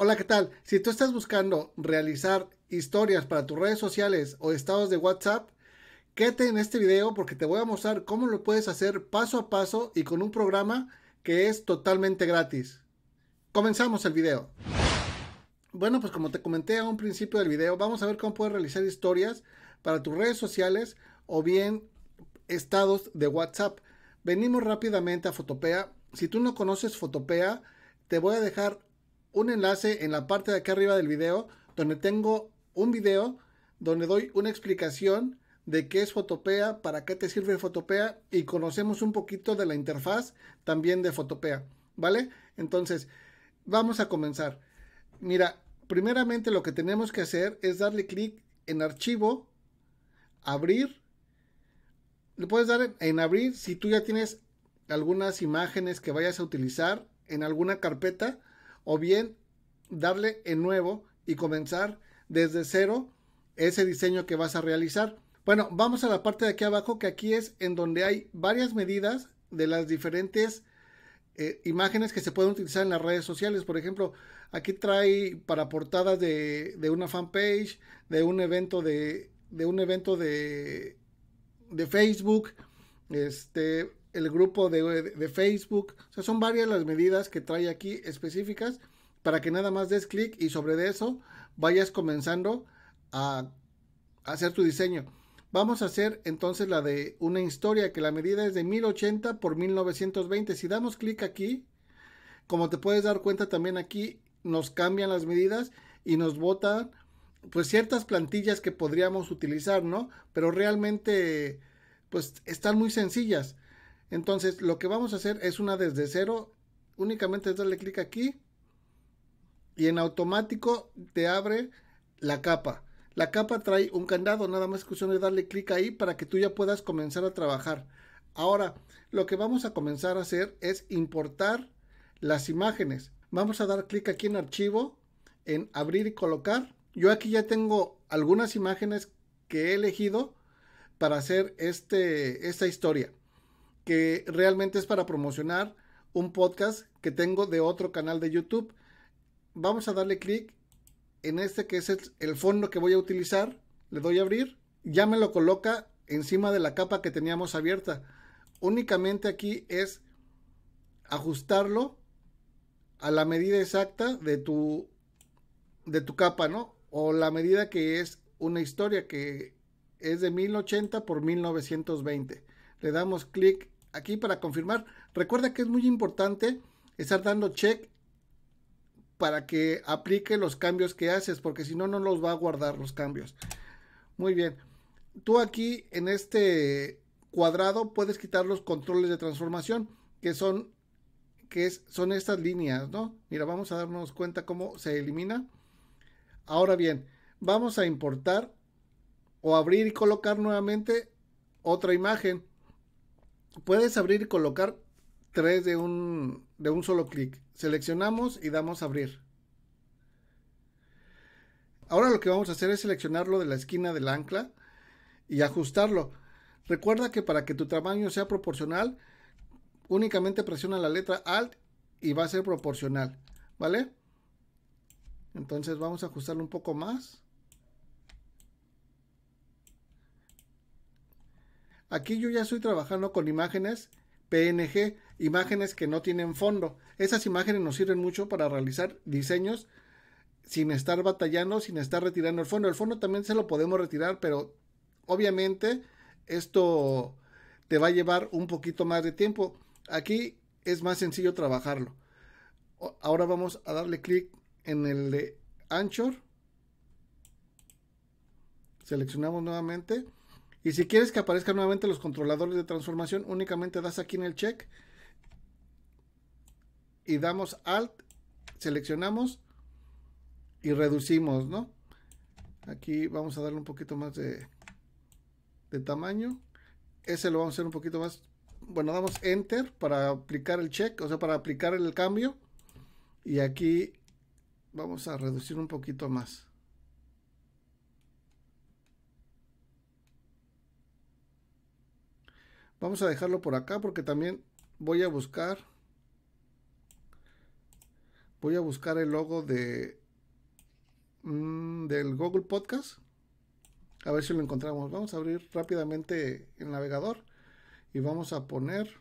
Hola, ¿qué tal? Si tú estás buscando realizar historias para tus redes sociales o estados de WhatsApp, quédate en este video porque te voy a mostrar cómo lo puedes hacer paso a paso y con un programa que es totalmente gratis. Comenzamos el video. Bueno, pues como te comenté a un principio del video, vamos a ver cómo puedes realizar historias para tus redes sociales o bien estados de WhatsApp. Venimos rápidamente a Fotopea. Si tú no conoces Fotopea, te voy a dejar un enlace en la parte de aquí arriba del video donde tengo un video donde doy una explicación de qué es Fotopea, para qué te sirve Fotopea y conocemos un poquito de la interfaz también de Fotopea, ¿vale? Entonces, vamos a comenzar. Mira, primeramente lo que tenemos que hacer es darle clic en archivo, abrir. Le puedes dar en abrir si tú ya tienes algunas imágenes que vayas a utilizar en alguna carpeta o bien darle en nuevo y comenzar desde cero ese diseño que vas a realizar. Bueno, vamos a la parte de aquí abajo que aquí es en donde hay varias medidas de las diferentes eh, imágenes que se pueden utilizar en las redes sociales. Por ejemplo, aquí trae para portadas de, una fanpage, de un evento de, de un evento de, de Facebook, este, el grupo de, Facebook. O sea, son varias las medidas que trae aquí específicas para que nada más des clic y sobre de eso vayas comenzando a, hacer tu diseño. Vamos a hacer entonces la de una historia que la medida es de 1080 por 1920. Si damos clic aquí, como te puedes dar cuenta también aquí nos cambian las medidas y nos botan pues ciertas plantillas que podríamos utilizar, ¿no? Pero realmente pues están muy sencillas. Entonces, lo que vamos a hacer es una desde cero. Únicamente es darle clic aquí y en automático te abre la capa. La capa trae un candado, nada más que de darle clic ahí para que tú ya puedas comenzar a trabajar. Ahora, lo que vamos a comenzar a hacer es importar las imágenes. Vamos a dar clic aquí en archivo, en abrir y colocar. Yo aquí ya tengo algunas imágenes que he elegido para hacer este, esta historia que realmente es para promocionar un podcast que tengo de otro canal de YouTube. Vamos a darle clic en este que es el, fondo que voy a utilizar. Le doy a abrir. Ya me lo coloca encima de la capa que teníamos abierta. Únicamente aquí es ajustarlo a la medida exacta de tu de tu capa, ¿no? O la medida que es una historia que es de 1080 por 1920. Le damos clic aquí para confirmar. Recuerda que es muy importante estar dando check para que aplique los cambios que haces, porque si no, no los va a guardar los cambios. Muy bien. Tú aquí en este cuadrado puedes quitar los controles de transformación, que son, que son estas líneas, ¿no? Mira, vamos a darnos cuenta cómo se elimina. Ahora bien, vamos a importar o abrir y colocar nuevamente otra imagen puedes abrir y colocar tres de un, de un solo clic. Seleccionamos y damos abrir. Ahora lo que vamos a hacer es seleccionarlo de la esquina del ancla y ajustarlo. Recuerda que para que tu tamaño sea proporcional, únicamente presiona la letra Alt y va a ser proporcional, ¿vale? Entonces vamos a ajustarlo un poco más. Aquí yo ya estoy trabajando con imágenes PNG, imágenes que no tienen fondo. Esas imágenes nos sirven mucho para realizar diseños sin estar batallando, sin estar retirando el fondo. El fondo también se lo podemos retirar, pero obviamente esto te va a llevar un poquito más de tiempo. Aquí es más sencillo trabajarlo. Ahora vamos a darle clic en el de Anchor. Seleccionamos nuevamente y si quieres que aparezcan nuevamente los controladores de transformación, únicamente das aquí en el check y damos Alt, seleccionamos y reducimos, ¿no? Aquí vamos a darle un poquito más de, de tamaño. Ese lo vamos a hacer un poquito más. Bueno, damos Enter para aplicar el check, o sea, para aplicar el cambio. Y aquí vamos a reducir un poquito más. Vamos a dejarlo por acá porque también voy a buscar voy a buscar el logo de mm, del Google Podcast a ver si lo encontramos vamos a abrir rápidamente el navegador y vamos a poner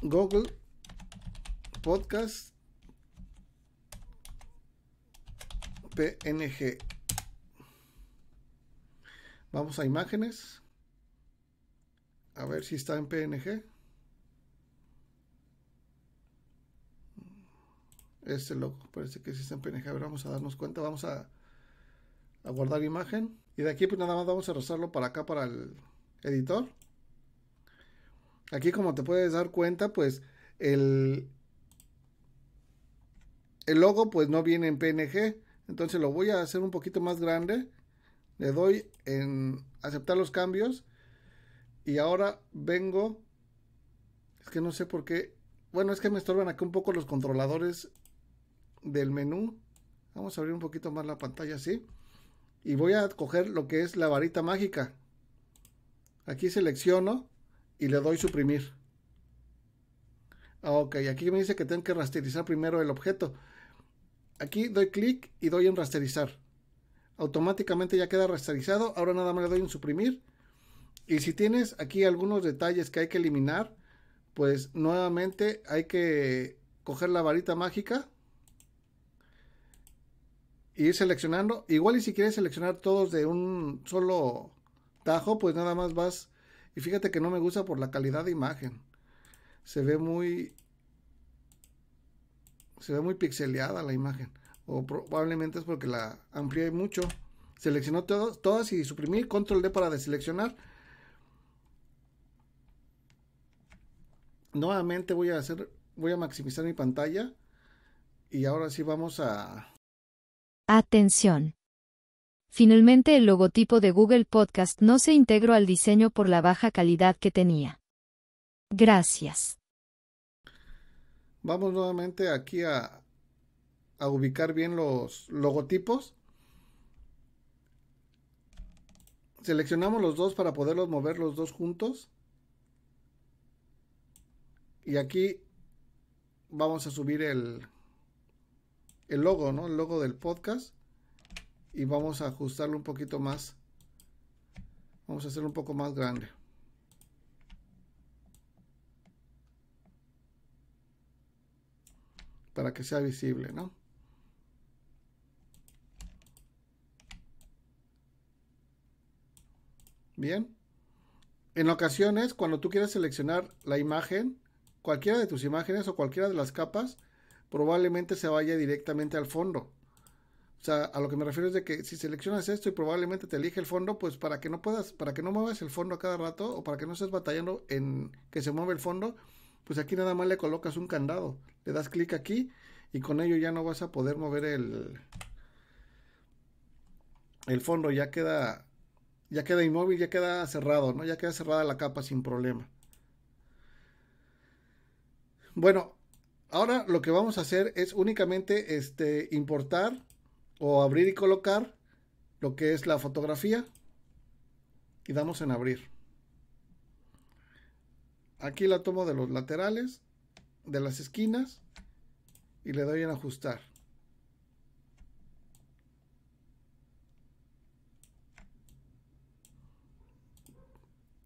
Google Podcast PNG Vamos a imágenes. A ver si está en PNG. Este logo parece que sí está en PNG. A ver, vamos a darnos cuenta. Vamos a, guardar imagen. Y de aquí pues nada más vamos a rozarlo para acá, para el editor. Aquí como te puedes dar cuenta, pues el, el logo pues no viene en PNG. Entonces lo voy a hacer un poquito más grande. Le doy en aceptar los cambios. Y ahora vengo. Es que no sé por qué. Bueno, es que me estorban aquí un poco los controladores del menú. Vamos a abrir un poquito más la pantalla así. Y voy a coger lo que es la varita mágica. Aquí selecciono y le doy suprimir. Ah, ok, aquí me dice que tengo que rasterizar primero el objeto. Aquí doy clic y doy en rasterizar automáticamente ya queda rasterizado. Ahora nada más le doy en suprimir. Y si tienes aquí algunos detalles que hay que eliminar, pues nuevamente hay que coger la varita mágica y ir seleccionando. Igual y si quieres seleccionar todos de un solo tajo, pues nada más vas. Y fíjate que no me gusta por la calidad de imagen. Se ve muy... Se ve muy pixeleada la imagen o probablemente es porque la amplié mucho. Seleccionó todas y suprimí, control D para deseleccionar. Nuevamente voy a hacer, voy a maximizar mi pantalla y ahora sí vamos a... Atención. Finalmente el logotipo de Google Podcast no se integró al diseño por la baja calidad que tenía. Gracias. Vamos nuevamente aquí a, a ubicar bien los logotipos. Seleccionamos los dos para poderlos mover los dos juntos. Y aquí vamos a subir el, el logo, ¿no? El logo del podcast. Y vamos a ajustarlo un poquito más. Vamos a hacerlo un poco más grande. Para que sea visible, ¿no? Bien. En ocasiones, cuando tú quieres seleccionar la imagen, cualquiera de tus imágenes o cualquiera de las capas, probablemente se vaya directamente al fondo. O sea, a lo que me refiero es de que si seleccionas esto y probablemente te elige el fondo, pues para que no puedas, para que no muevas el fondo a cada rato o para que no estés batallando en que se mueve el fondo, pues aquí nada más le colocas un candado, le das clic aquí y con ello ya no vas a poder mover el el fondo, ya queda ya queda inmóvil, ya queda cerrado, ¿no? Ya queda cerrada la capa sin problema. Bueno, ahora lo que vamos a hacer es únicamente este, importar o abrir y colocar lo que es la fotografía y damos en abrir. Aquí la tomo de los laterales, de las esquinas y le doy en ajustar.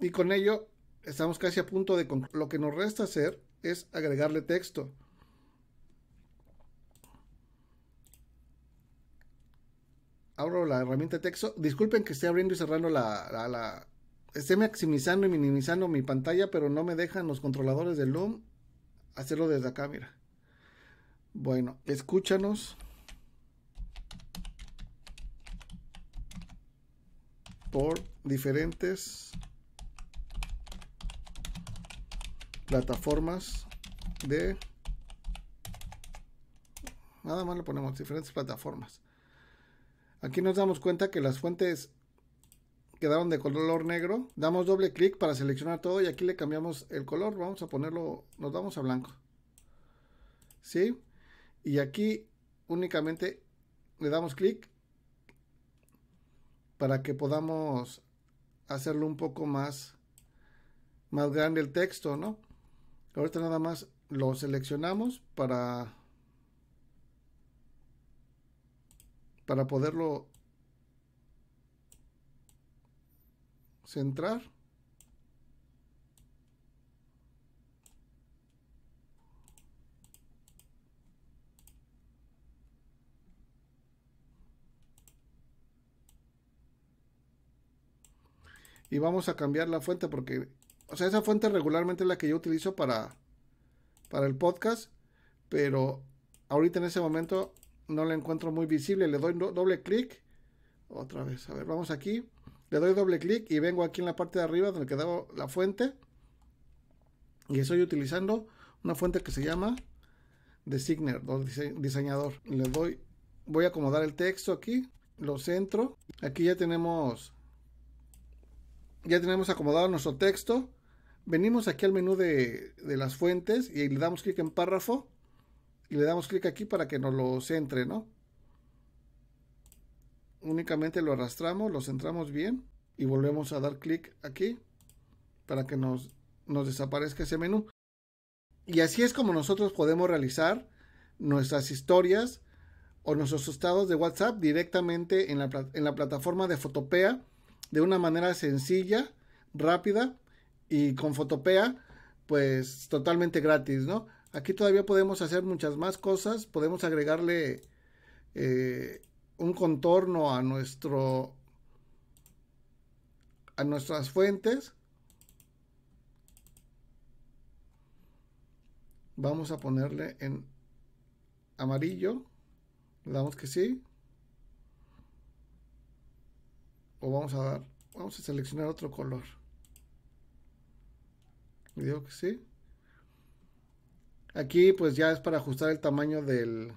Y con ello estamos casi a punto de lo que nos resta hacer es agregarle texto. Abro la herramienta de texto. Disculpen que esté abriendo y cerrando la, Esté maximizando y minimizando mi pantalla, pero no me dejan los controladores de Loom hacerlo desde acá, mira. Bueno, escúchanos. Por diferentes plataformas de nada más le ponemos diferentes plataformas aquí nos damos cuenta que las fuentes quedaron de color negro damos doble clic para seleccionar todo y aquí le cambiamos el color vamos a ponerlo nos vamos a blanco ¿sí? y aquí únicamente le damos clic para que podamos hacerlo un poco más más grande el texto, ¿no? Ahorita nada más lo seleccionamos para, para poderlo centrar. y vamos a cambiar la fuente porque o sea, esa fuente regularmente es la que yo utilizo para, para el podcast, pero ahorita en ese momento no la encuentro muy visible. Le doy doble clic. Otra vez, a ver, vamos aquí. Le doy doble clic y vengo aquí en la parte de arriba donde quedaba la fuente. Y estoy utilizando una fuente que se llama Designer, diseñador. Le doy, voy a acomodar el texto aquí, lo centro. Aquí ya tenemos, ya tenemos acomodado nuestro texto venimos aquí al menú de, las fuentes y le damos clic en párrafo y le damos clic aquí para que nos lo centre, ¿no? Únicamente lo arrastramos, lo centramos bien y volvemos a dar clic aquí para que nos, desaparezca ese menú. Y así es como nosotros podemos realizar nuestras historias o nuestros estados de WhatsApp directamente en la, en la plataforma de Fotopea de una manera sencilla, rápida y con Fotopea, pues totalmente gratis, ¿no? Aquí todavía podemos hacer muchas más cosas, podemos agregarle eh, un contorno a nuestro a nuestras fuentes. Vamos a ponerle en amarillo. Le damos que sí. O vamos a dar, vamos a seleccionar otro color. Digo que sí. Aquí pues ya es para ajustar el tamaño del,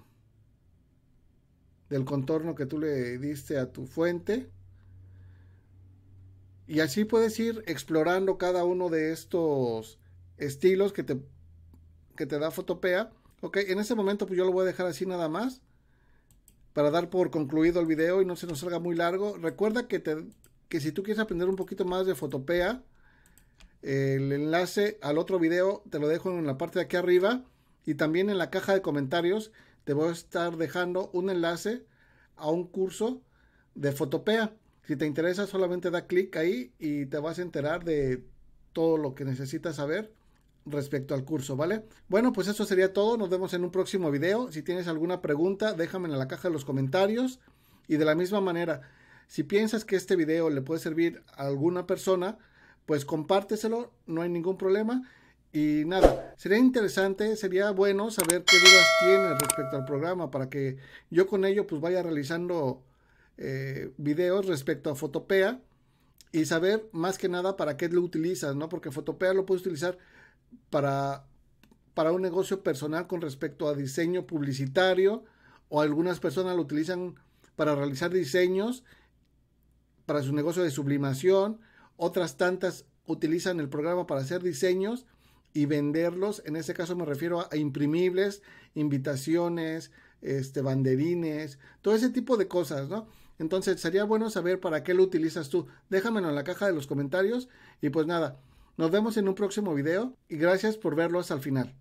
del contorno que tú le diste a tu fuente. Y así puedes ir explorando cada uno de estos estilos que te, que te da Fotopea. Ok, en este momento pues yo lo voy a dejar así nada más. Para dar por concluido el video y no se nos salga muy largo. Recuerda que, te, que si tú quieres aprender un poquito más de Fotopea, el enlace al otro video te lo dejo en la parte de aquí arriba y también en la caja de comentarios te voy a estar dejando un enlace a un curso de fotopea. Si te interesa solamente da clic ahí y te vas a enterar de todo lo que necesitas saber respecto al curso, ¿vale? Bueno, pues eso sería todo. Nos vemos en un próximo video. Si tienes alguna pregunta, déjame en la caja de los comentarios. Y de la misma manera, si piensas que este video le puede servir a alguna persona, pues compárteselo, no hay ningún problema. Y nada, sería interesante, sería bueno saber qué dudas tienes respecto al programa para que yo con ello pues vaya realizando eh, videos respecto a Fotopea y saber más que nada para qué lo utilizas, ¿no? Porque Fotopea lo puedes utilizar para, para un negocio personal con respecto a diseño publicitario o algunas personas lo utilizan para realizar diseños para su negocio de sublimación otras tantas utilizan el programa para hacer diseños y venderlos. En ese caso me refiero a, imprimibles, invitaciones, este, banderines, todo ese tipo de cosas, ¿no? Entonces sería bueno saber para qué lo utilizas tú. Déjamelo en la caja de los comentarios y pues nada, nos vemos en un próximo video y gracias por verlo hasta el final.